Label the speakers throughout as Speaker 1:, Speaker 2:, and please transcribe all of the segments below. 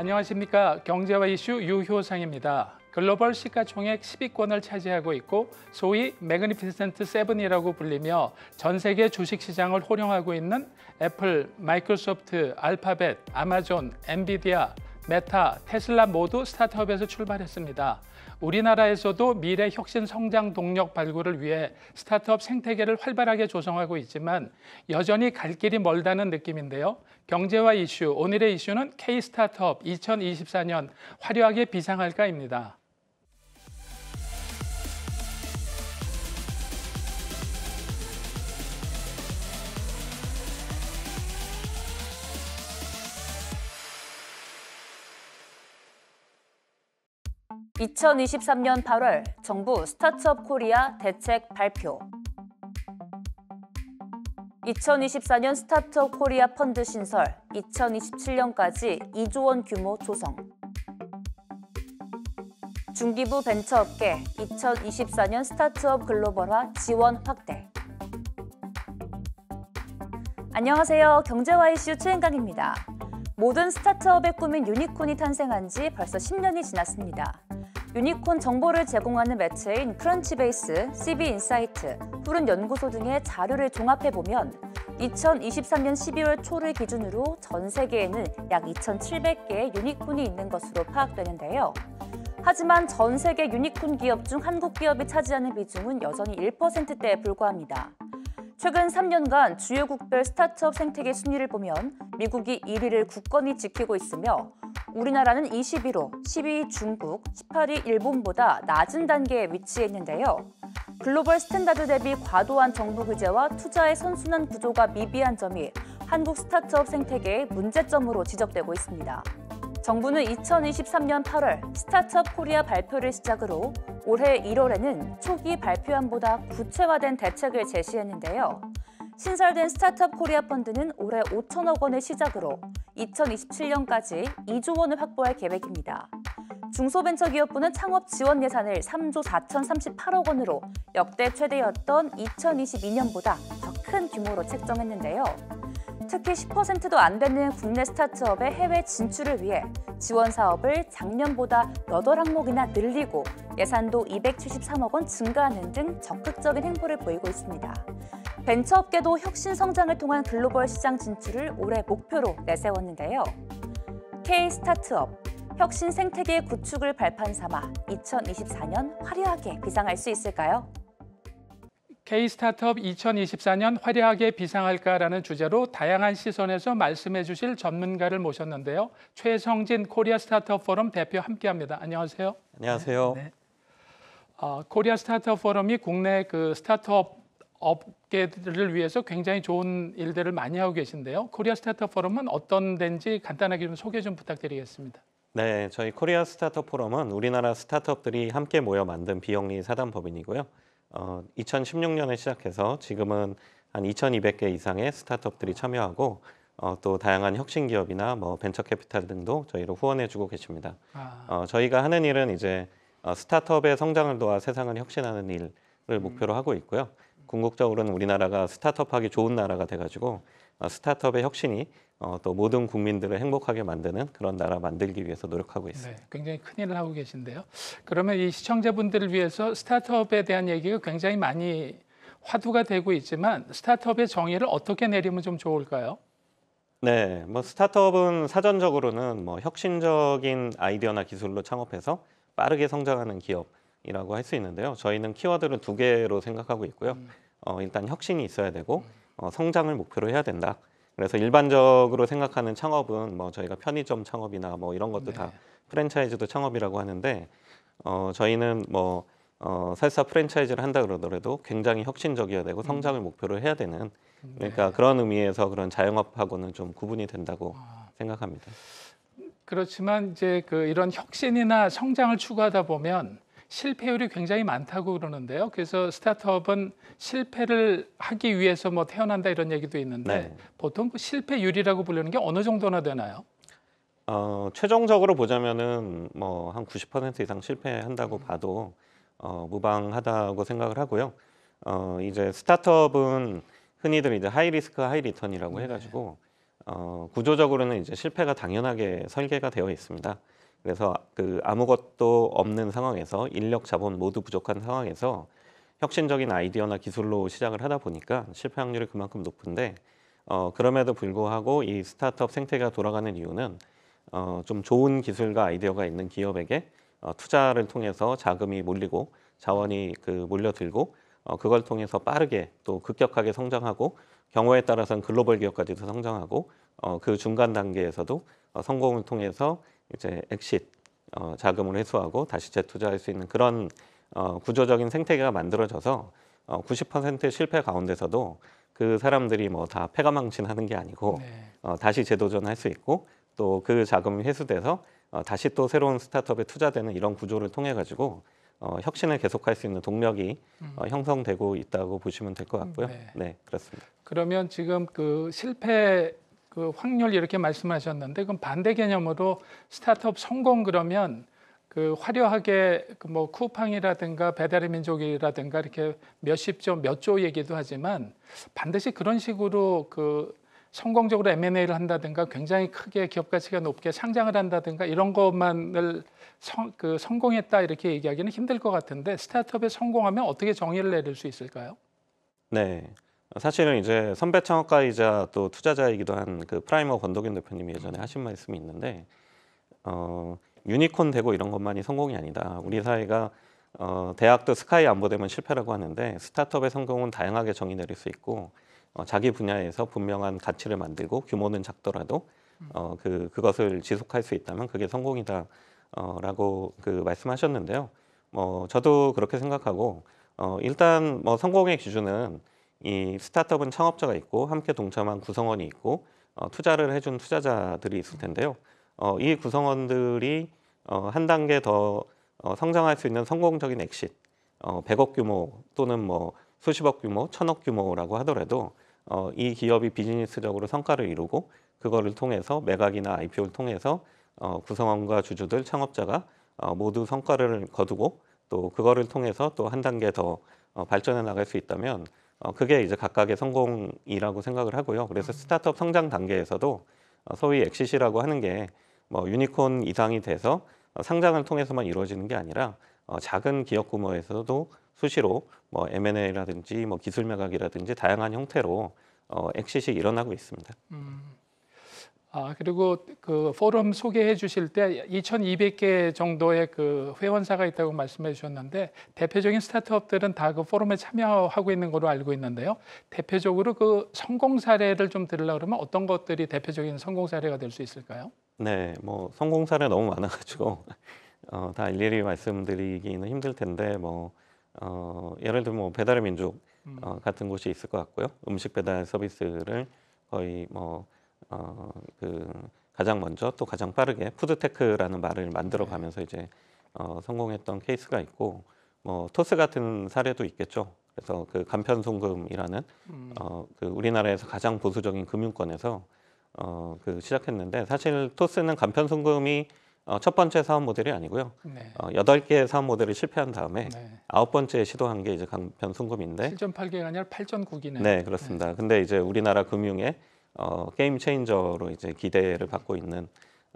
Speaker 1: 안녕하십니까 경제와 이슈 유효상입니다. 글로벌 시가총액 10위권을 차지하고 있고 소위 매그니피센트 세븐이라고 불리며 전 세계 주식시장을 호령하고 있는 애플, 마이크로소프트, 알파벳, 아마존, 엔비디아, 메타, 테슬라 모두 스타트업에서 출발했습니다. 우리나라에서도 미래 혁신 성장 동력 발굴을 위해 스타트업 생태계를 활발하게 조성하고 있지만 여전히 갈 길이 멀다는 느낌인데요. 경제와 이슈, 오늘의 이슈는 K-스타트업 2024년 화려하게 비상할까입니다.
Speaker 2: 2023년 8월 정부 스타트업 코리아 대책 발표 2024년 스타트업 코리아 펀드 신설, 2027년까지 2조 원 규모 조성 중기부 벤처업계 2024년 스타트업 글로벌화 지원 확대 안녕하세요. 경제와 이슈 최은강입니다. 모든 스타트업의 꿈인 유니콘이 탄생한 지 벌써 10년이 지났습니다. 유니콘 정보를 제공하는 매체인 크런치베이스, CB인사이트, 푸른연구소 등의 자료를 종합해보면 2023년 12월 초를 기준으로 전 세계에는 약 2,700개의 유니콘이 있는 것으로 파악되는데요. 하지만 전 세계 유니콘 기업 중 한국 기업이 차지하는 비중은 여전히 1%대에 불과합니다. 최근 3년간 주요국별 스타트업 생태계 순위를 보면 미국이 1위를 굳건히 지키고 있으며 우리나라는 21호, 12위 중국, 18위 일본보다 낮은 단계에 위치해 있는데요. 글로벌 스탠다드 대비 과도한 정부 규제와 투자의 선순환 구조가 미비한 점이 한국 스타트업 생태계의 문제점으로 지적되고 있습니다. 정부는 2023년 8월 스타트업 코리아 발표를 시작으로 올해 1월에는 초기 발표안보다 구체화된 대책을 제시했는데요. 신설된 스타트업 코리아 펀드는 올해 5천억 원을 시작으로 2027년까지 2조 원을 확보할 계획입니다. 중소벤처기업부는 창업 지원 예산을 3조 4,038억 원으로 역대 최대였던 2022년보다 더 큰 규모로 책정했는데요. 특히 10%도 안 되는 국내 스타트업의 해외 진출을 위해 지원 사업을 작년보다 8항목이나 늘리고 예산도 273억 원 증가하는 등 적극적인 행보를 보이고 있습니다. 벤처업계도 혁신 성장을 통한 글로벌 시장 진출을 올해 목표로 내세웠는데요. K-스타트업, 혁신 생태계 구축을 발판 삼아 2024년 화려하게 비상할 수 있을까요?
Speaker 1: K-스타트업 2024년 화려하게 비상할까라는 주제로 다양한 시선에서 말씀해 주실 전문가를 모셨는데요. 최성진 코리아 스타트업 포럼 대표 함께합니다. 안녕하세요. 안녕하세요. 네. 어, 코리아 스타트업 포럼이 국내 그 스타트업 업계들을 위해서 굉장히 좋은 일들을 많이 하고 계신데요. 코리아 스타트업 포럼은 어떤 데인지 간단하게 좀 소개 좀 부탁드리겠습니다.
Speaker 3: 네, 저희 코리아 스타트업 포럼은 우리나라 스타트업들이 함께 모여 만든 비영리 사단법인이고요. 어, 2016년에 시작해서 지금은 한 2,200개 이상의 스타트업들이 참여하고 어, 또 다양한 혁신 기업이나 뭐 벤처 캐피탈 등도 저희로 후원해주고 계십니다. 아. 어, 저희가 하는 일은 이제 어, 스타트업의 성장을 도와 세상을 혁신하는 일을 목표로 하고 있고요. 궁극적으로는 우리나라가 스타트업하기 좋은 나라가 돼가지고 어, 스타트업의 혁신이 어, 또 모든 국민들을 행복하게 만드는 그런 나라 만들기 위해서 노력하고 네, 있습니다.
Speaker 1: 네, 굉장히 큰 일을 하고 계신데요. 그러면 이 시청자분들을 위해서 스타트업에 대한 얘기가 굉장히 많이 화두가 되고 있지만 스타트업의 정의를 어떻게 내리면 좀 좋을까요?
Speaker 3: 네, 뭐 스타트업은 사전적으로는 뭐 혁신적인 아이디어나 기술로 창업해서 빠르게 성장하는 기업 이라고 할 수 있는데요. 저희는 키워드를 두 개로 생각하고 있고요. 음. 어, 일단 혁신이 있어야 되고 어, 성장을 목표로 해야 된다. 그래서 일반적으로 생각하는 창업은 뭐 저희가 편의점 창업이나 뭐 이런 것도 네. 다 프랜차이즈도 창업이라고 하는데 어, 저희는 뭐 어, 설사 프랜차이즈를 한다 그러더라도 굉장히 혁신적이어야 되고 음. 성장을 목표로 해야 되는 음. 그러니까 네. 그런 의미에서 그런 자영업하고는 좀 구분이 된다고 아. 생각합니다.
Speaker 1: 그렇지만 이제 그 이런 혁신이나 성장을 추구하다 보면 실패율이 굉장히 많다고 그러는데요. 그래서 스타트업은 실패를 하기 위해서 뭐 태어난다 이런 얘기도 있는데 네. 보통 그 실패율이라고 불리는 게 어느 정도나 되나요?
Speaker 3: 어, 최종적으로 보자면은 뭐한90% 이상 실패한다고 음. 봐도 어, 무방하다고 생각을 하고요. 어, 이제 스타트업은 흔히들 이제 하이 리스크 하이 리턴이라고 네. 해가지고 어, 구조적으로는 이제 실패가 당연하게 설계가 되어 있습니다. 그래서 그 아무것도 없는 상황에서 인력 자본 모두 부족한 상황에서 혁신적인 아이디어나 기술로 시작을 하다 보니까 실패 확률이 그만큼 높은데 어, 그럼에도 불구하고 이 스타트업 생태가 돌아가는 이유는 어, 좀 좋은 기술과 아이디어가 있는 기업에게 어, 투자를 통해서 자금이 몰리고 자원이 그 몰려들고 어, 그걸 통해서 빠르게 또 급격하게 성장하고 경우에 따라서는 글로벌 기업까지도 성장하고 어, 그 중간 단계에서도 어, 성공을 통해서 이제 엑싯 어, 자금을 회수하고 다시 재투자할 수 있는 그런 어, 구조적인 생태계가 만들어져서 어, 90%의 실패 가운데서도 그 사람들이 뭐다폐가망신하는게 아니고 네. 어, 다시 재도전할 수 있고 또 그 자금이 회수돼서 어, 다시 또 새로운 스타트업에 투자되는 이런 구조를 통해 가지고 어, 혁신을 계속할 수 있는 동력이 음. 어, 형성되고 있다고 보시면 될 것 같고요. 음, 네. 네, 그렇습니다.
Speaker 1: 그러면 지금 그 실패 그 확률 이렇게 말씀하셨는데 그럼 반대 개념으로 스타트업 성공 그러면 그 화려하게 그 뭐 쿠팡이라든가 배달의 민족이라든가 이렇게 몇십 조, 몇조 얘기도 하지만 반드시 그런 식으로 그 성공적으로 M&A를 한다든가 굉장히 크게 기업 가치가 높게 상장을 한다든가 이런 것만을 성, 그 성공했다 이렇게 얘기하기는 힘들 것 같은데 스타트업에 성공하면 어떻게 정의를 내릴 수 있을까요?
Speaker 3: 네. 사실은 이제 선배 창업가이자 또 투자자이기도 한 그 프라이머 권덕윤 대표님이 예전에 하신 말씀이 있는데 어, 유니콘 되고 이런 것만이 성공이 아니다. 우리 사회가 어, 대학도 스카이 안보 되면 실패라고 하는데 스타트업의 성공은 다양하게 정의 내릴 수 있고 어, 자기 분야에서 분명한 가치를 만들고 규모는 작더라도 어, 그 그것을 지속할 수 있다면 그게 성공이다라고 어, 그 말씀하셨는데요. 뭐 저도 그렇게 생각하고 어, 일단 뭐 성공의 기준은 이 스타트업은 창업자가 있고 함께 동참한 구성원이 있고 어, 투자를 해준 투자자들이 있을 텐데요. 어, 이 구성원들이 어, 한 단계 더 어, 성장할 수 있는 성공적인 엑싯, 어, 100억 규모 또는 뭐 수십억 규모, 천억 규모라고 하더라도 어, 이 기업이 비즈니스적으로 성과를 이루고 그거를 통해서 매각이나 IPO를 통해서 어, 구성원과 주주들, 창업자가 어, 모두 성과를 거두고 또 그거를 통해서 또 한 단계 더 어, 발전해 나갈 수 있다면 어, 그게 이제 각각의 성공이라고 생각을 하고요. 그래서 음. 스타트업 성장 단계에서도 어, 소위 엑시시라고 하는 게 뭐 유니콘 이상이 돼서 어, 상장을 통해서만 이루어지는 게 아니라 어, 작은 기업 규모에서도 수시로 뭐 M&A라든지 뭐 기술 매각이라든지 다양한 형태로 어, 엑시시 일어나고 있습니다.
Speaker 1: 음. 아, 그리고 그 포럼 소개해 주실 때 2,200개 정도의 그 회원사가 있다고 말씀해 주셨는데 대표적인 스타트업들은 다 그 포럼에 참여하고 있는 걸로 알고 있는데요. 대표적으로 그 성공 사례를 좀 들으려 고 그러면 어떤 것들이 대표적인 성공 사례가 될 수 있을까요?
Speaker 3: 네, 뭐 성공 사례 너무 많아가지고 어, 다 일일이 말씀드리기는 힘들 텐데 뭐 어, 예를 들면 뭐 배달의 민족 음. 어, 같은 곳이 있을 것 같고요. 음식 배달 서비스를 거의 뭐 어, 그 가장 먼저 또 가장 빠르게 푸드테크라는 말을 네. 만들어 가면서 이제 어, 성공했던 케이스가 있고 뭐 토스 같은 사례도 있겠죠. 그래서 그 간편송금이라는 음. 어, 그 우리나라에서 가장 보수적인 금융권에서 어, 그 시작했는데 사실 토스는 간편송금이 어, 첫 번째 사업 모델이 아니고요. 네. 어, 8개의 사업 모델을 실패한 다음에 네. 아홉 번째 시도한 게 이제 간편송금인데 7.8개가 아니라 8.9기네요. 네, 그렇습니다. 네. 근데 이제 우리나라 금융에 어, 게임 체인저로 이제 기대를 받고 있는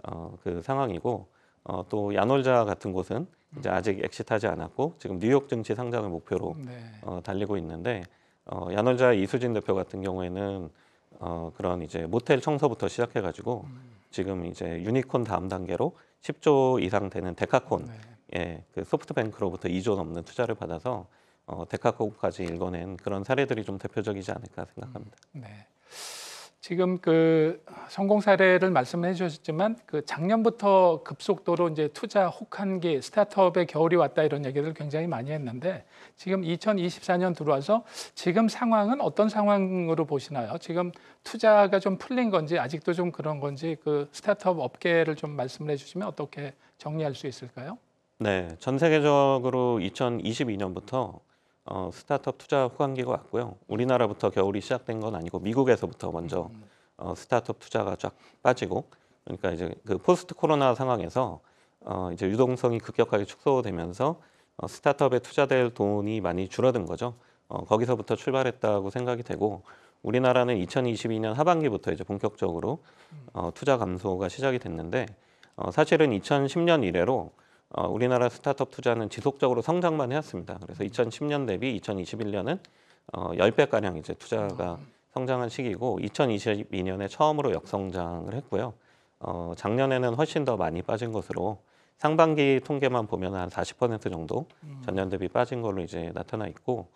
Speaker 3: 어, 그 상황이고 어, 또 야놀자 같은 곳은 이제 아직 엑시트하지 않았고 지금 뉴욕 증시 상장을 목표로 네. 어, 달리고 있는데 어, 야놀자 이수진 대표 같은 경우에는 어, 그런 이제 모텔 청소부터 시작해가지고 음. 지금 이제 유니콘 다음 단계로 10조 이상 되는 데카콘 네. 예, 그 소프트뱅크로부터 2조 넘는 투자를 받아서 어, 데카콘까지 읽어낸 그런 사례들이 좀 대표적이지 않을까 생각합니다.
Speaker 1: 음. 네. 지금 그 성공 사례를 말씀해 주셨지만 그 작년부터 급속도로 이제 투자 혹한기 스타트업의 겨울이 왔다 이런 얘기를 굉장히 많이 했는데 지금 2024년 들어와서 지금 상황은 어떤 상황으로 보시나요? 지금 투자가 좀 풀린 건지 아직도 좀 그런 건지 그 스타트업 업계를 좀 말씀을 해 주시면 어떻게 정리할 수 있을까요?
Speaker 3: 네, 전 세계적으로 2022년부터 어, 스타트업 투자 후반기가 왔고요. 우리나라부터 겨울이 시작된 건 아니고 미국에서부터 먼저 음, 음. 어, 스타트업 투자가 쫙 빠지고 그러니까 이제 그 포스트 코로나 상황에서 어, 이제 유동성이 급격하게 축소되면서 어, 스타트업에 투자될 돈이 많이 줄어든 거죠. 어, 거기서부터 출발했다고 생각이 되고 우리나라는 2022년 하반기부터 이제 본격적으로 음. 어, 투자 감소가 시작이 됐는데 어, 사실은 2010년 이래로 어, 우리나라 스타트업 투자는 지속적으로 성장만 해왔습니다. 그래서 2010년 대비 2021년은 어, 10배가량 이제 투자가 성장한 시기고 2022년에 처음으로 역성장을 했고요. 어, 작년에는 훨씬 더 많이 빠진 것으로 상반기 통계만 보면 한 40% 정도 전년 대비 빠진 걸로 이제 나타나 있고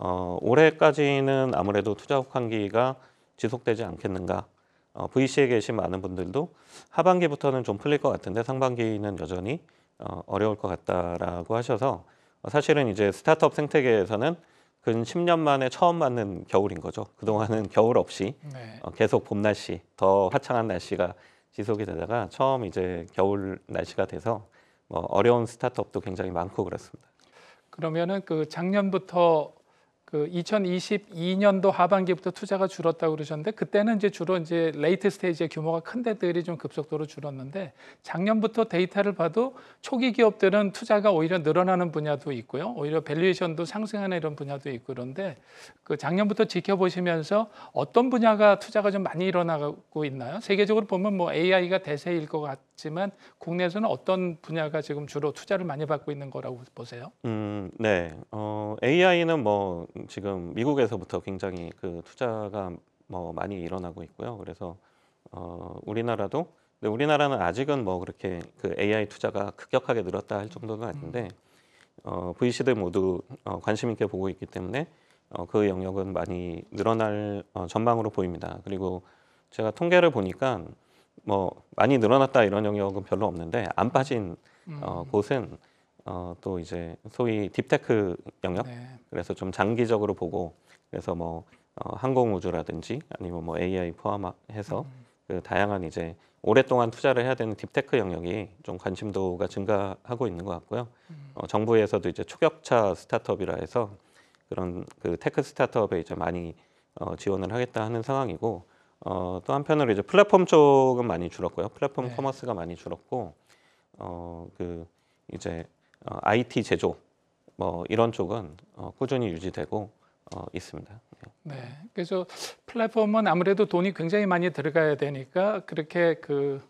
Speaker 3: 어, 올해까지는 아무래도 투자 혹한기가 지속되지 않겠는가 어, VC에 계신 많은 분들도 하반기부터는 좀 풀릴 것 같은데 상반기는 여전히 어, 어려울 것 같다라고 하셔서 어, 사실은 이제 스타트업 생태계에서는 근 10년 만에 처음 맞는 겨울인 거죠. 그동안은 겨울 없이 네. 어, 계속 봄 날씨, 더 화창한 날씨가 지속이 되다가 처음 이제 겨울 날씨가 돼서 뭐 어려운 스타트업도 굉장히 많고 그렇습니다.
Speaker 1: 그러면은 그 작년부터 그 2022년도 하반기부터 투자가 줄었다고 그러셨는데 그때는 이제 주로 이제 레이트 스테이지의 규모가 큰 데들이 좀 급속도로 줄었는데 작년부터 데이터를 봐도 초기 기업들은 투자가 오히려 늘어나는 분야도 있고요. 오히려 밸류에이션도 상승하는 이런 분야도 있고 그런데 그 작년부터 지켜보시면서 어떤 분야가 투자가 좀 많이 일어나고 있나요? 세계적으로 보면 뭐 AI가 대세일 것같 지만 국내에서는 어떤 분야가 지금 주로 투자를 많이 받고 있는 거라고 보세요?
Speaker 3: 음, 네. 어, AI는 뭐 지금 미국에서부터 굉장히 그 투자가 뭐 많이 일어나고 있고요. 그래서 어, 우리나라도 근데 우리나라는 아직은 뭐 그렇게 그 AI 투자가 급격하게 늘었다 할 정도는 아닌데 음. 어, VC들 모두 어, 관심 있게 보고 있기 때문에 어, 그 영역은 많이 늘어날 어, 전망으로 보입니다. 그리고 제가 통계를 보니까 뭐 많이 늘어났다 이런 영역은 별로 없는데 안 빠진 음. 어, 곳은 어, 또 이제 소위 딥테크 영역 네. 그래서 좀 장기적으로 보고 그래서 뭐 어, 항공우주라든지 아니면 뭐 AI 포함해서 음. 그 다양한 이제 오랫동안 투자를 해야 되는 딥테크 영역이 좀 관심도가 증가하고 있는 것 같고요. 음. 어, 정부에서도 이제 초격차 스타트업이라 해서 그런 그 테크 스타트업에 이제 많이 어, 지원을 하겠다 하는 상황이고 어, 또 한편으로 이제 플랫폼 쪽은 많이 줄었고요. 플랫폼 네. 커머스가 많이 줄었고 어, 그 이제 어, IT 제조 뭐 이런 쪽은 어, 꾸준히 유지되고 어, 있습니다.
Speaker 1: 네. 네, 그래서 플랫폼은 아무래도 돈이 굉장히 많이 들어가야 되니까 그렇게 그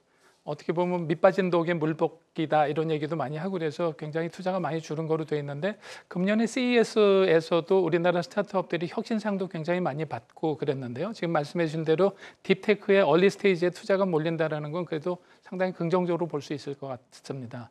Speaker 1: 어떻게 보면 밑빠진 독에 물 붓기다 이런 얘기도 많이 하고 그래서 굉장히 투자가 많이 줄은 거로 돼 있는데 금년에 CES에서도 우리나라 스타트업들이 혁신상도 굉장히 많이 받고 그랬는데요. 지금 말씀해 주신 대로 딥테크의 얼리 스테이지에 투자가 몰린다라는 건 그래도 상당히 긍정적으로 볼 수 있을 것 같습니다.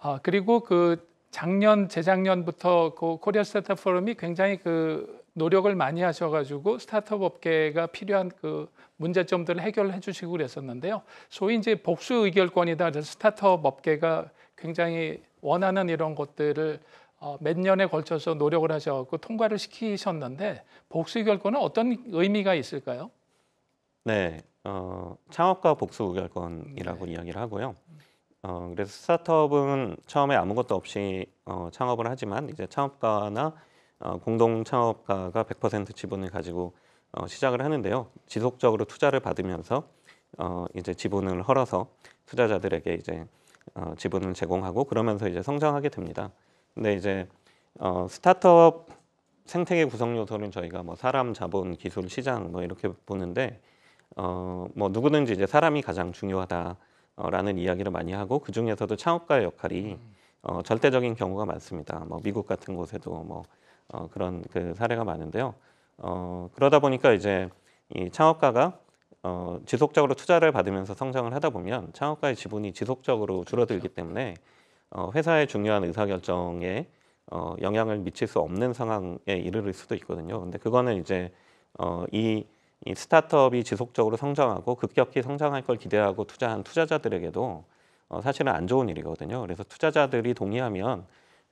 Speaker 1: 아, 그리고 그 작년 재작년부터 그 코리아 스타트업 포럼이 굉장히 그 노력을 많이 하셔가지고 스타트업 업계가 필요한 그 문제점들을 해결해 주시고 그랬었는데요. 소위 이제 복수 의결권이다. 그래서 스타트업 업계가 굉장히 원하는 이런 것들을 어, 몇 년에 걸쳐서 노력을 하셔갖 통과를 시키셨는데 복수 의결권은 어떤 의미가 있을까요?
Speaker 3: 네, 어, 창업과 복수 의결권이라고 네. 이야기를 하고요. 어, 그래서 스타트업은 처음에 아무것도 없이 어, 창업을 하지만 이제 창업가나 어, 공동 창업가가 100% 지분을 가지고 어, 시작을 하는데요. 지속적으로 투자를 받으면서 어, 이제 지분을 헐어서 투자자들에게 이제 어, 지분을 제공하고 그러면서 이제 성장하게 됩니다. 근데 이제 어, 스타트업 생태계 구성 요소는 저희가 뭐 사람, 자본, 기술, 시장 뭐 이렇게 보는데 어뭐 누구든지 이제 사람이 가장 중요하다라는 이야기를 많이 하고 그 중에서도 창업가의 역할이 어 절대적인 경우가 많습니다. 뭐 미국 같은 곳에도 뭐 어, 그런 그 사례가 많은데요. 어, 그러다 보니까 이제 이 창업가가 어, 지속적으로 투자를 받으면서 성장을 하다 보면 창업가의 지분이 지속적으로 줄어들기 그렇죠. 때문에 어, 회사의 중요한 의사결정에 어, 영향을 미칠 수 없는 상황에 이르를 수도 있거든요. 근데 그거는 이제 어, 이, 이 스타트업이 지속적으로 성장하고 급격히 성장할 걸 기대하고 투자한 투자자들에게도 어, 사실은 안 좋은 일이거든요. 그래서 투자자들이 동의하면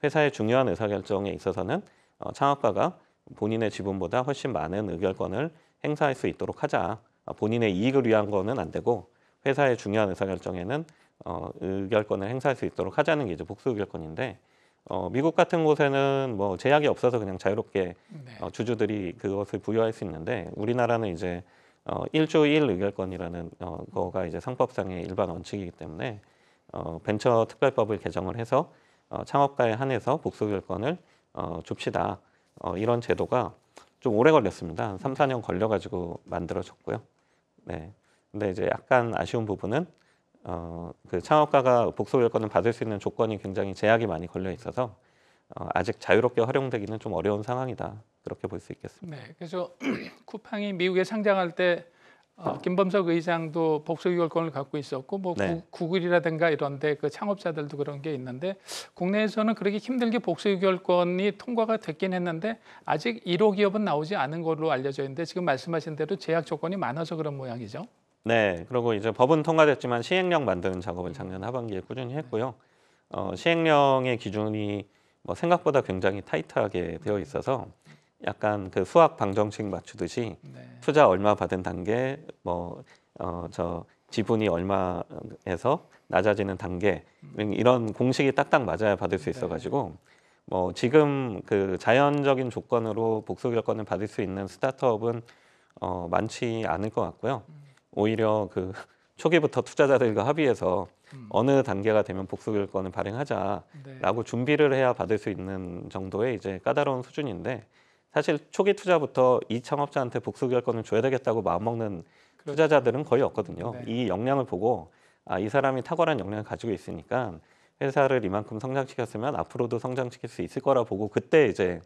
Speaker 3: 회사의 중요한 의사결정에 있어서는 어, 창업가가 본인의 지분보다 훨씬 많은 의결권을 행사할 수 있도록 하자. 어, 본인의 이익을 위한 거는 안 되고 회사의 중요한 의사결정에는 어, 의결권을 행사할 수 있도록 하자는 게 이제 복수 의결권인데 어, 미국 같은 곳에는 뭐 제약이 없어서 그냥 자유롭게 네. 어, 주주들이 그것을 부여할 수 있는데 우리나라는 이제 어, 1주 1 의결권이라는 어, 거가 이제 상법상의 일반 원칙이기 때문에 어, 벤처 특별법을 개정을 해서 어, 창업가에 한해서 복수 의결권을 어, 줍시다. 어, 이런 제도가 좀 오래 걸렸습니다. 3, 4년 걸려가지고 만들어졌고요. 네. 근데 이제 약간 아쉬운 부분은 어, 그 창업가가 복속 여건을 받을 수 있는 조건이 굉장히 제약이 많이 걸려 있어서 어, 아직 자유롭게 활용되기는 좀 어려운 상황이다. 그렇게 볼 수 있겠습니다. 네,
Speaker 1: 그래서 쿠팡이 미국에 상장할 때 어, 김범석 의장도 복수기결권을 갖고 있었고 뭐 네. 구, 글이라든가 이런데 그 창업자들도 그런 게 있는데 국내에서는 그렇게 힘들게 복수기결권이 통과가 됐긴 했는데 아직 1호 기업은 나오지 않은 걸로 알려져 있는데 지금 말씀하신 대로 제약 조건이 많아서 그런 모양이죠.
Speaker 3: 네, 그리고 이제 법은 통과됐지만 시행령 만드는 작업은 작년 하반기에 꾸준히 했고요. 어, 시행령의 기준이 뭐 생각보다 굉장히 타이트하게 되어 있어서 약간 그 수학 방정식 맞추듯이 네. 투자 얼마 받은 단계 뭐어저 지분이 얼마에서 낮아지는 단계 음, 이런 공식이 딱딱 맞아야 받을 수 네. 있어가지고 뭐 지금 그 자연적인 조건으로 복수 결권을 받을 수 있는 스타트업은 어 많지 않을 것 같고요. 음. 오히려 그 초기부터 투자자들과 합의해서 음. 어느 단계가 되면 복수결권을 발행하자라고 네. 준비를 해야 받을 수 있는 정도의 이제 까다로운 수준인데 사실 초기 투자부터 이 창업자한테 복수 결과는 줘야 되겠다고 마음먹는 그렇죠. 투자자들은 거의 없거든요. 네. 이 역량을 보고 아, 이 사람이 탁월한 역량을 가지고 있으니까 회사를 이만큼 성장시켰으면 앞으로도 성장시킬 수 있을 거라 보고 그때 이제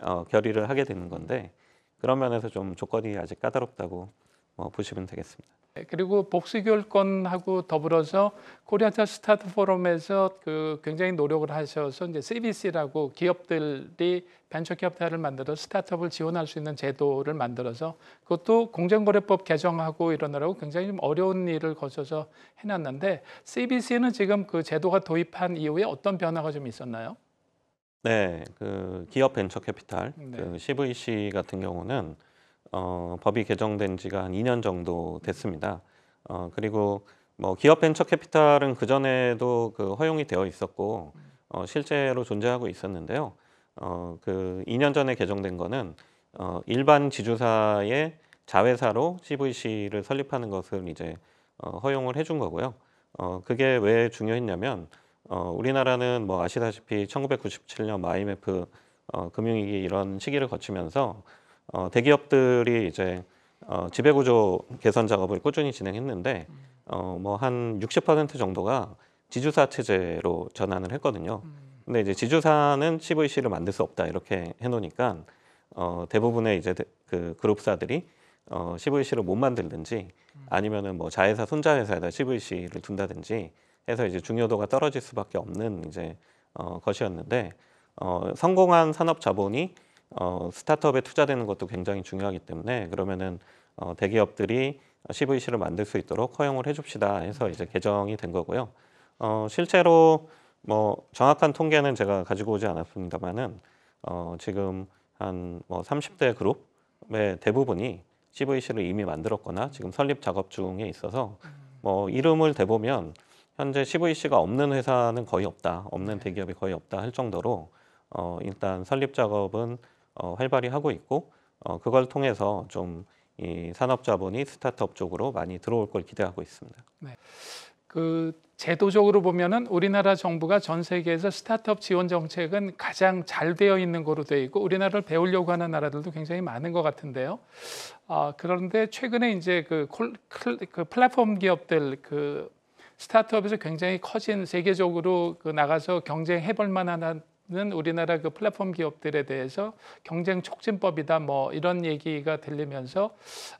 Speaker 3: 어, 결의를 하게 되는 건데 그런 면에서 좀 조건이 아직 까다롭다고 뭐 보시면 되겠습니다. 그리고
Speaker 1: 복수교육권하고 더불어서 코리아타 스타트 포럼에서 그 굉장히 노력을 하셔서 이제 CBC라고 기업들이 벤처캐피탈을 만들어 스타트업을 지원할 수 있는 제도를 만들어서 그것도 공정거래법 개정하고 이러느라고 굉장히 좀 어려운 일을 거쳐서 해놨는데 CBC는 지금 그 제도가 도입한 이후에 어떤 변화가 좀 있었나요?
Speaker 3: 네, 그 기업 벤처 캐피탈, 네. 그 CVC 같은 경우는 어, 법이 개정된 지가 한 2년 정도 됐습니다. 어, 그리고 뭐 기업 벤처 캐피탈은 그 전에도 그 허용이 되어 있었고 어, 실제로 존재하고 있었는데요. 어, 그 2년 전에 개정된 거는 어, 일반 지주사의 자회사로 CVC를 설립하는 것을 이제 어, 허용을 해 준 거고요. 어, 그게 왜 중요했냐면 어, 우리나라는 뭐 아시다시피 1997년 IMF 어, 금융위기 이런 시기를 거치면서 어, 대기업들이 이제 어, 지배구조 개선 작업을 꾸준히 진행했는데 음. 어, 뭐한 60% 정도가 지주사 체제로 전환을 했거든요. 음. 근데 이제 지주사는 CVC를 만들 수 없다 이렇게 해놓으니까 어, 대부분의 이제 그 그룹사들이 어, CVC를 못 만들든지 음. 아니면은 뭐 자회사 손자회사에다 CVC를 둔다든지 해서 이제 중요도가 떨어질 수밖에 없는 이제 어, 것이었는데 어, 성공한 산업 자본이 어, 스타트업에 투자되는 것도 굉장히 중요하기 때문에 그러면은 어, 대기업들이 CVC를 만들 수 있도록 허용을 해줍시다 해서 이제 개정이 된 거고요. 어, 실제로 뭐 정확한 통계는 제가 가지고 오지 않았습니다만은 어, 지금 한 뭐 30대 그룹의 대부분이 CVC를 이미 만들었거나 지금 설립 작업 중에 있어서 뭐 이름을 대보면 현재 CVC가 없는 회사는 거의 없다, 없는 네. 대기업이 거의 없다 할 정도로 어, 일단 설립 작업은 어, 활발히 하고 있고 어, 그걸 통해서 좀 이 산업 자본이 스타트업 쪽으로 많이 들어올 걸 기대하고 있습니다.
Speaker 1: 네. 그 제도적으로 보면은 우리나라 정부가 전 세계에서 스타트업 지원 정책은 가장 잘 되어 있는 거로 되어 있고 우리나라를 배우려고 하는 나라들도 굉장히 많은 것 같은데요. 아, 그런데 최근에 이제 그, 콜, 그 플랫폼 기업들 그 스타트업에서 굉장히 커진 세계적으로 그 나가서 경쟁해 볼 만한 는 우리나라 그 플랫폼 기업들에 대해서 경쟁 촉진법이다 뭐 이런 얘기가 들리면서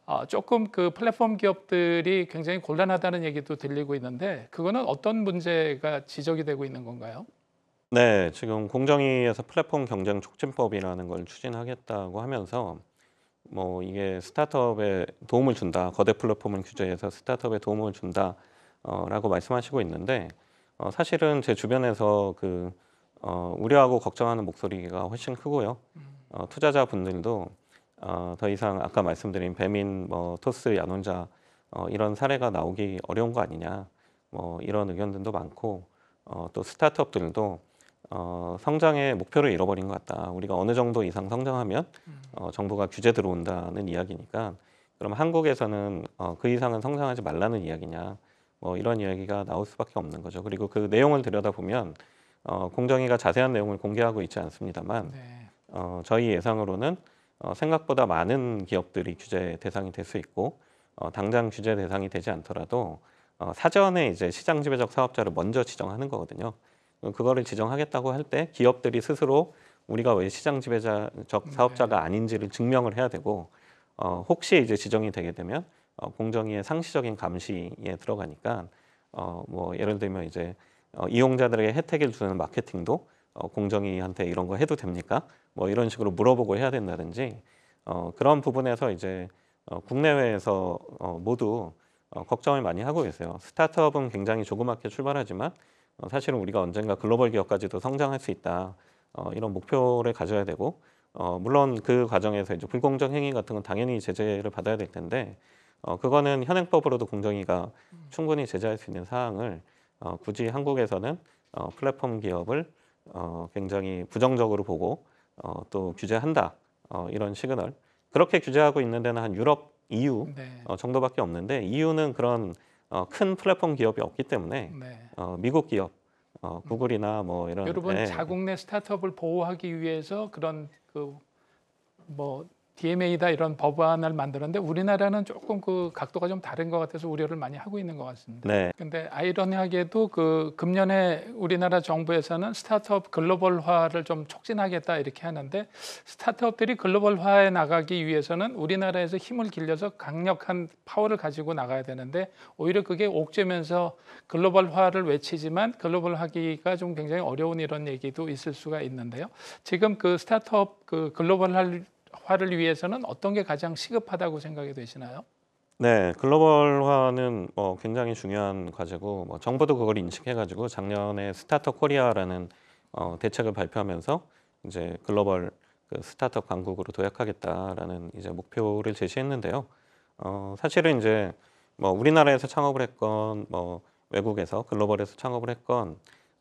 Speaker 1: 어, 조금 그 플랫폼 기업들이 굉장히 곤란하다는 얘기도 들리고 있는데 그거는 어떤 문제가 지적이 되고 있는 건가요?
Speaker 3: 네, 지금 공정위에서 플랫폼 경쟁 촉진법이라는 걸 추진하겠다고 하면서 뭐 이게 스타트업에 도움을 준다, 거대 플랫폼을 규제해서 스타트업에 도움을 준다라고 말씀하시고 있는데 어, 사실은 제 주변에서 그 어, 우려하고 걱정하는 목소리가 훨씬 크고요. 어, 투자자분들도 어, 더 이상 아까 말씀드린 배민, 뭐 토스, 야논자 어, 이런 사례가 나오기 어려운 거 아니냐 뭐 이런 의견들도 많고 어, 또 스타트업들도 어, 성장의 목표를 잃어버린 것 같다. 우리가 어느 정도 이상 성장하면 어, 정부가 규제 들어온다는 이야기니까 그럼 한국에서는 어, 그 이상은 성장하지 말라는 이야기냐 뭐 이런 이야기가 나올 수밖에 없는 거죠. 그리고 그 내용을 들여다보면 어, 공정위가 자세한 내용을 공개하고 있지 않습니다만 네. 어, 저희 예상으로는 어, 생각보다 많은 기업들이 규제 대상이 될 수 있고 어, 당장 규제 대상이 되지 않더라도 어, 사전에 이제 시장 지배적 사업자를 먼저 지정하는 거거든요. 그거를 지정하겠다고 할 때 기업들이 스스로 우리가 왜 시장 지배적 네. 사업자가 아닌지를 증명을 해야 되고 어, 혹시 이제 지정이 되게 되면 어, 공정위의 상시적인 감시에 들어가니까 어, 뭐 예를 들면 이제 어, 이용자들에게 혜택을 주는 마케팅도 어, 공정위한테 이런 거 해도 됩니까? 뭐 이런 식으로 물어보고 해야 된다든지 어, 그런 부분에서 이제 국내외에서 모두 걱정을 많이 하고 계세요. 스타트업은 굉장히 조그맣게 출발하지만 사실은 우리가 언젠가 글로벌 기업까지도 성장할 수 있다 이런 목표를 가져야 되고 물론 그 과정에서 이제 불공정 행위 같은 건 당연히 제재를 받아야 될 텐데 그거는 현행법으로도 공정위가 음. 충분히 제재할 수 있는 사항을 어, 굳이 한국에서는 어, 플랫폼 기업을 어, 굉장히 부정적으로 보고 어, 또 규제한다 어, 이런 시그널 그렇게 규제하고 있는 데는 한 유럽 EU 네. 어, 정도밖에 없는데 EU는 그런 어, 큰 플랫폼 기업이 없기 때문에 네. 어, 미국 기업 어, 음. 구글이나 뭐 이런 여러분 네. 예. 자국
Speaker 1: 내 스타트업을 보호하기 위해서 그런 그뭐 DMA다 이런 법안을 만들었는데 우리나라는 조금 그 각도가 좀 다른 것 같아서 우려를 많이 하고 있는 것 같습니다. 네. 근데 아이러니하게도 그 금년에 우리나라 정부에서는 스타트업 글로벌화를 좀 촉진하겠다 이렇게 하는데 스타트업들이 글로벌화에 나가기 위해서는 우리나라에서 힘을 길려서 강력한 파워를 가지고 나가야 되는데 오히려 그게 옥죄면서 글로벌화를 외치지만 글로벌하기가 좀 굉장히 어려운 이런 얘기도 있을 수가 있는데요. 지금 그 스타트업 그 글로벌 할 글로벌화를 위해서는 어떤 게 가장 시급하다고 생각이 되시나요?
Speaker 3: 네, 글로벌화는 뭐 굉장히 중요한 과제고 뭐 정부도 그걸 인식해가지고 작년에 스타터 코리아라는 어, 대책을 발표하면서 이제 글로벌 그 스타트업 강국으로 도약하겠다라는 이제 목표를 제시했는데요. 어, 사실은 이제 뭐 우리나라에서 창업을 했건 뭐 외국에서 글로벌에서 창업을 했건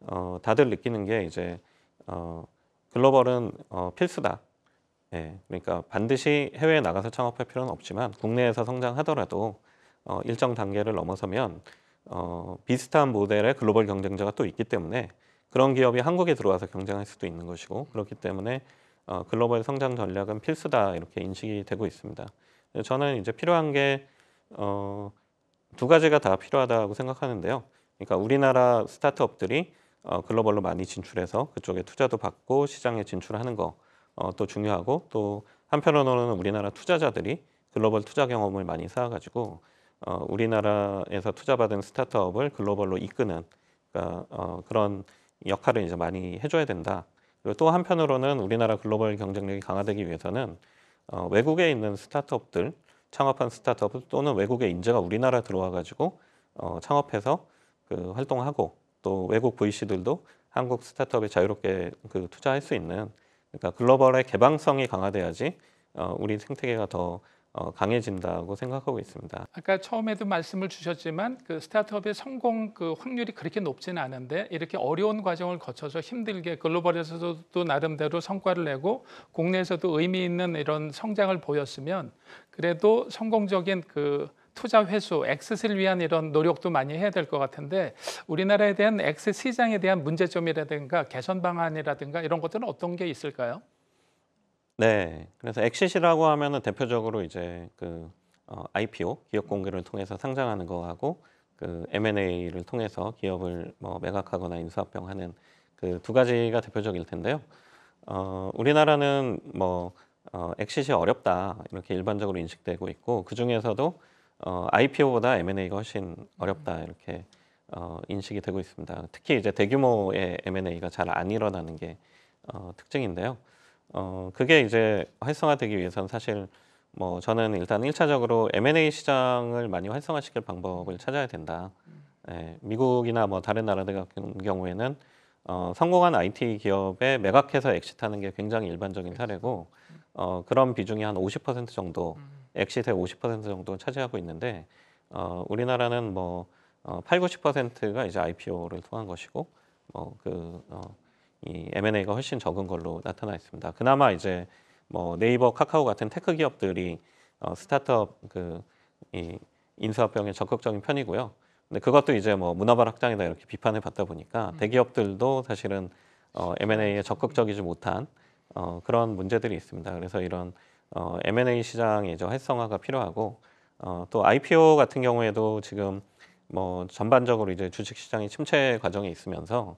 Speaker 3: 어, 다들 느끼는 게 이제 어, 글로벌은 어, 필수다. 네, 그러니까 반드시 해외에 나가서 창업할 필요는 없지만 국내에서 성장하더라도 어, 일정 단계를 넘어서면 어, 비슷한 모델의 글로벌 경쟁자가 또 있기 때문에 그런 기업이 한국에 들어와서 경쟁할 수도 있는 것이고 그렇기 때문에 어, 글로벌 성장 전략은 필수다 이렇게 인식이 되고 있습니다. 저는 이제 필요한 게 어, 두 가지가 다 필요하다고 생각하는데요. 그러니까 우리나라 스타트업들이 어, 글로벌로 많이 진출해서 그쪽에 투자도 받고 시장에 진출하는 거 어, 또 중요하고 또 한편으로는 우리나라 투자자들이 글로벌 투자 경험을 많이 쌓아가지고 어, 우리나라에서 투자받은 스타트업을 글로벌로 이끄는 그러니까, 어, 그런 역할을 이제 많이 해줘야 된다. 그리고 또 한편으로는 우리나라 글로벌 경쟁력이 강화되기 위해서는 어, 외국에 있는 스타트업들 창업한 스타트업 또는 외국의 인재가 우리나라 들어와 가지고 어, 창업해서 그 활동하고 또 외국 VC들도 한국 스타트업에 자유롭게 그 투자할 수 있는 그러니까 글로벌의 개방성이 강화돼야지 어, 우리 생태계가 더 어, 강해진다고 생각하고 있습니다.
Speaker 1: 아까 처음에도 말씀을 주셨지만 그 스타트업의 성공 그 확률이 그렇게 높지는 않은데 이렇게 어려운 과정을 거쳐서 힘들게 글로벌에서도 나름대로 성과를 내고 국내에서도 의미 있는 이런 성장을 보였으면 그래도 성공적인 그 투자 회수, 엑스를 위한 이런 노력도 많이 해야 될 것 같은데 우리나라에 대한 엑스 시장에 대한 문제점이라든가 개선 방안이라든가 이런 것들은 어떤 게 있을까요?
Speaker 3: 네, 그래서 엑시시라고 하면은 대표적으로 이제 그 어, IPO 기업 공개를 통해서 상장하는 거하고 그 M&A를 통해서 기업을 뭐 매각하거나 인수합병하는 그두 가지가 대표적일 텐데요. 어, 우리나라는 뭐 어, 엑시시 어렵다 이렇게 일반적으로 인식되고 있고 그 중에서도 어, IPO보다 M&A가 훨씬 어렵다 이렇게 어, 인식이 되고 있습니다. 특히 이제 대규모의 M&A가 잘 안 일어나는 게 어, 특징인데요. 어, 그게 이제 활성화되기 위해서는 사실 뭐 저는 일단 1차적으로 M&A 시장을 많이 활성화시킬 방법을 찾아야 된다. 예, 미국이나 뭐 다른 나라들 같은 경우에는 어, 성공한 IT 기업에 매각해서 엑시트하는 게 굉장히 일반적인 사례고 어, 그런 비중이 한 50% 정도 음. 액시트의50% 정도 차지하고 있는데 어, 우리나라는 뭐 어, 8, 90%가 이제 IPO를 통한 것이고 뭐그 어, 이 M&A가 훨씬 적은 걸로 나타나 있습니다. 그나마 이제 뭐 네이버, 카카오 같은 테크 기업들이 어, 스타트업 그이 인수합병에 적극적인 편이고요. 근데 그것도 이제 뭐 문화발 확장이다 이렇게 비판을 받다 보니까 음. 대기업들도 사실은 어, M&A에 음. 적극적이지 못한 어, 그런 문제들이 있습니다. 그래서 이런 어, M&A 시장의 저 활성화가 필요하고 어, 또 IPO 같은 경우에도 지금 뭐 전반적으로 이제 주식 시장이 침체 과정에 있으면서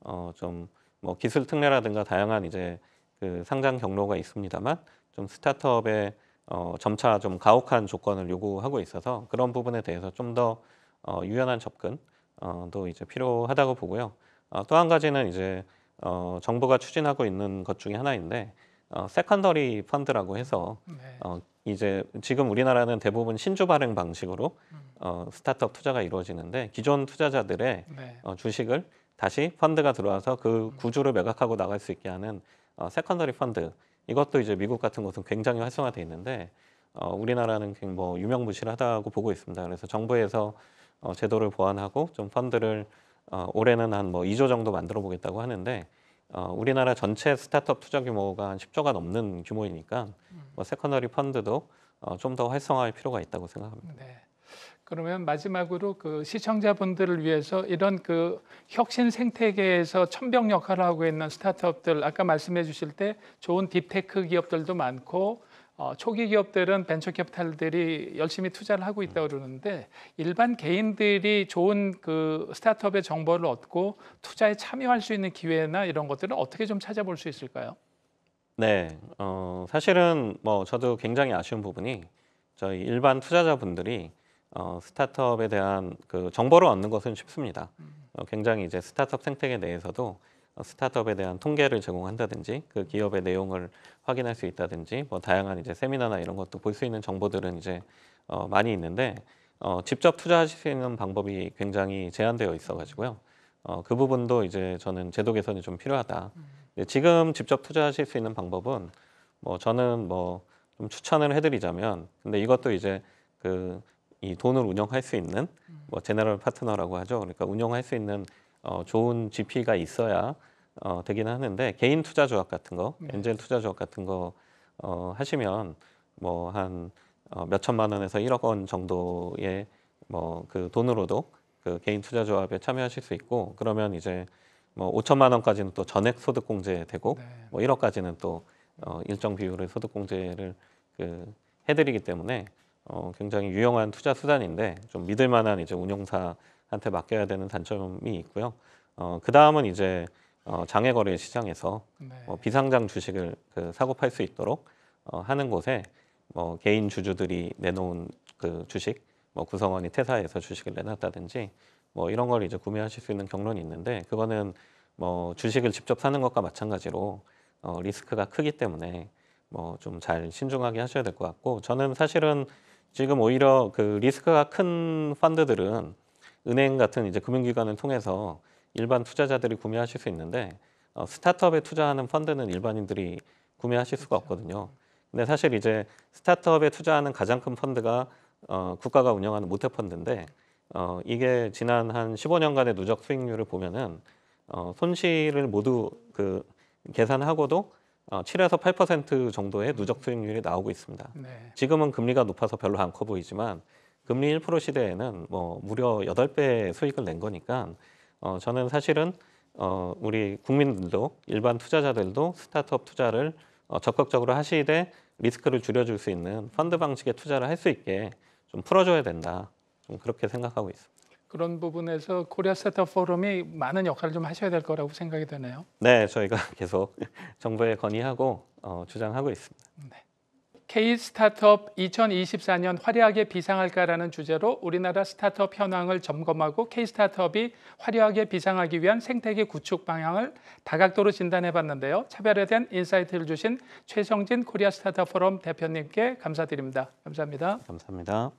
Speaker 3: 어, 좀뭐 기술 특례라든가 다양한 이제 그 상장 경로가 있습니다만 좀 스타트업에 어, 점차 좀 가혹한 조건을 요구하고 있어서 그런 부분에 대해서 좀 더 어, 유연한 접근 어, 또 이제 필요하다고 보고요. 어, 또한 가지는 이제 어, 정부가 추진하고 있는 것 중에 하나인데 어, 세컨더리 펀드라고 해서 네. 어, 이제 지금 우리나라는 대부분 신주 발행 방식으로 음. 어, 스타트업 투자가 이루어지는데 기존 투자자들의 네. 어, 주식을 다시 펀드가 들어와서 그 음. 구조를 매각하고 나갈 수 있게 하는 어, 세컨더리 펀드 이것도 이제 미국 같은 곳은 굉장히 활성화돼 있는데 어, 우리나라는 뭐 유명무실하다고 보고 있습니다. 그래서 정부에서 어, 제도를 보완하고 좀 펀드를 어, 올해는 한 뭐 2조 정도 만들어 보겠다고 하는데 어, 우리나라 전체 스타트업 투자 규모가 한 10조가 넘는 규모이니까 뭐 세컨더리 펀드도 어, 좀 더 활성화할 필요가 있다고 생각합니다. 네.
Speaker 1: 그러면 마지막으로 그 시청자분들을 위해서 이런 그 혁신 생태계에서 천병 역할을 하고 있는 스타트업들 아까 말씀해 주실 때 좋은 딥테크 기업들도 많고 어, 초기 기업들은 벤처 캐피탈들이 열심히 투자를 하고 있다고 그러는데 일반 개인들이 좋은 그 스타트업의 정보를 얻고 투자에 참여할 수 있는 기회나 이런 것들을 어떻게 좀 찾아볼 수 있을까요?
Speaker 3: 네, 어, 사실은 뭐 저도 굉장히 아쉬운 부분이 저희 일반 투자자분들이 어, 스타트업에 대한 그 정보를 얻는 것은 쉽습니다. 음. 어, 굉장히 이제 스타트업 생태계 내에서도 어, 스타트업에 대한 통계를 제공한다든지 그 기업의 내용을 확인할 수 있다든지 뭐 다양한 이제 세미나나 이런 것도 볼 수 있는 정보들은 이제 어, 많이 있는데 어, 직접 투자하실 수 있는 방법이 굉장히 제한되어 있어가지고요. 어, 그 부분도 이제 저는 제도 개선이 좀 필요하다. 음. 지금 직접 투자하실 수 있는 방법은 뭐 저는 뭐 좀 추천을 해드리자면 근데 이것도 이제 그 이 돈을 운영할 수 있는 뭐 제너럴 파트너라고 하죠. 그러니까 운영할 수 있는 어, 좋은 GP가 있어야 어, 되기는 하는데 개인 투자 조합 같은 거, 네. 엔젤 투자 조합 같은 거 어, 하시면 뭐한 어, 몇천만 원에서 1억 원 정도의 뭐 그 돈으로도 그 개인 투자 조합에 참여하실 수 있고 그러면 이제 뭐 5천만 원까지는 또 전액 소득 공제 되고 네. 뭐 1억까지는 또 어, 일정 비율의 소득 공제를 그 해드리기 때문에 어, 굉장히 유용한 투자 수단인데 좀 믿을 만한 이제 운용사한테 맡겨야 되는 단점이 있고요. 어, 그 다음은 이제 어, 장외거래 시장에서 네. 뭐 비상장 주식을 그 사고 팔 수 있도록 어, 하는 곳에 뭐 개인 주주들이 내놓은 그 주식 뭐 구성원이 퇴사해서 주식을 내놨다든지 뭐 이런 걸 이제 구매하실 수 있는 경로는 있는데 그거는 뭐 주식을 직접 사는 것과 마찬가지로 어, 리스크가 크기 때문에 뭐좀 잘 신중하게 하셔야 될 것 같고 저는 사실은 지금 오히려 그 리스크가 큰 펀드들은 은행 같은 이제 금융기관을 통해서 일반 투자자들이 구매하실 수 있는데 어, 스타트업에 투자하는 펀드는 일반인들이 구매하실 수가 그렇죠. 없거든요. 근데 사실 이제 스타트업에 투자하는 가장 큰 펀드가 어, 국가가 운영하는 모태 펀드인데 어, 이게 지난 한 15년간의 누적 수익률을 보면은 어, 손실을 모두 그 계산하고도 어, 7에서 8% 정도의 음. 누적 수익률이 나오고 있습니다. 네. 지금은 금리가 높아서 별로 안 커 보이지만 금리 1% 시대에는 뭐 무려 8배 수익을 낸 거니까 어, 저는 사실은 어, 우리 국민들도 일반 투자자들도 스타트업 투자를 어, 적극적으로 하시되 리스크를 줄여줄 수 있는 펀드 방식의 투자를 할 수 있게 좀 풀어줘야 된다. 좀 그렇게 생각하고 있습니다.
Speaker 1: 그런 부분에서 코리아 스타트업 포럼이 많은 역할을 좀 하셔야 될 거라고 생각이 되네요.
Speaker 3: 네, 저희가 계속 정부에 건의하고 어, 주장하고 있습니다. 네.
Speaker 1: K 스타트업 2024년 화려하게 비상할까라는 주제로 우리나라 스타트업 현황을 점검하고 K 스타트업이 화려하게 비상하기 위한 생태계 구축 방향을 다각도로 진단해 봤는데요. 차별화된 인사이트를 주신 최성진 코리아 스타트업 포럼 대표님께 감사드립니다. 감사합니다.
Speaker 3: 감사합니다.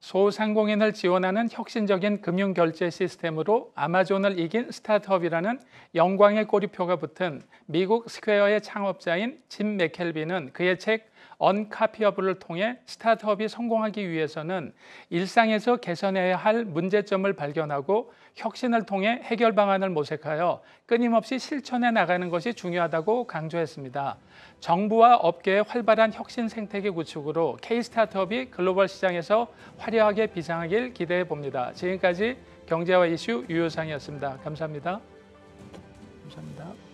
Speaker 1: 소상공인을 지원하는 혁신적인 금융결제 시스템으로 아마존을 이긴 스타트업이라는 영광의 꼬리표가 붙은 미국 스퀘어의 창업자인 짐 맥켈비는 그의 책 언카피어블을 통해 스타트업이 성공하기 위해서는 일상에서 개선해야 할 문제점을 발견하고 혁신을 통해 해결 방안을 모색하여 끊임없이 실천해 나가는 것이 중요하다고 강조했습니다. 정부와 업계의 활발한 혁신 생태계 구축으로 K-스타트업이 글로벌 시장에서 화려하게 비상하길 기대해 봅니다. 지금까지 경제와 이슈 유효상이었습니다. 감사합니다. 감사합니다.